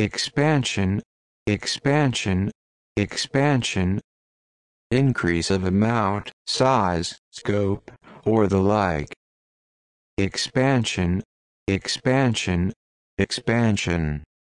expansion, expansion, expansion, increase of amount, size, scope, or the like. Expansion, expansion, expansion.